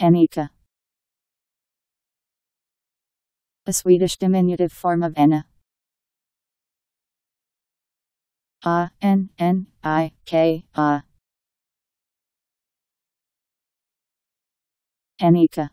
Annika. A Swedish diminutive form of Anna. A N N I K A. Annika.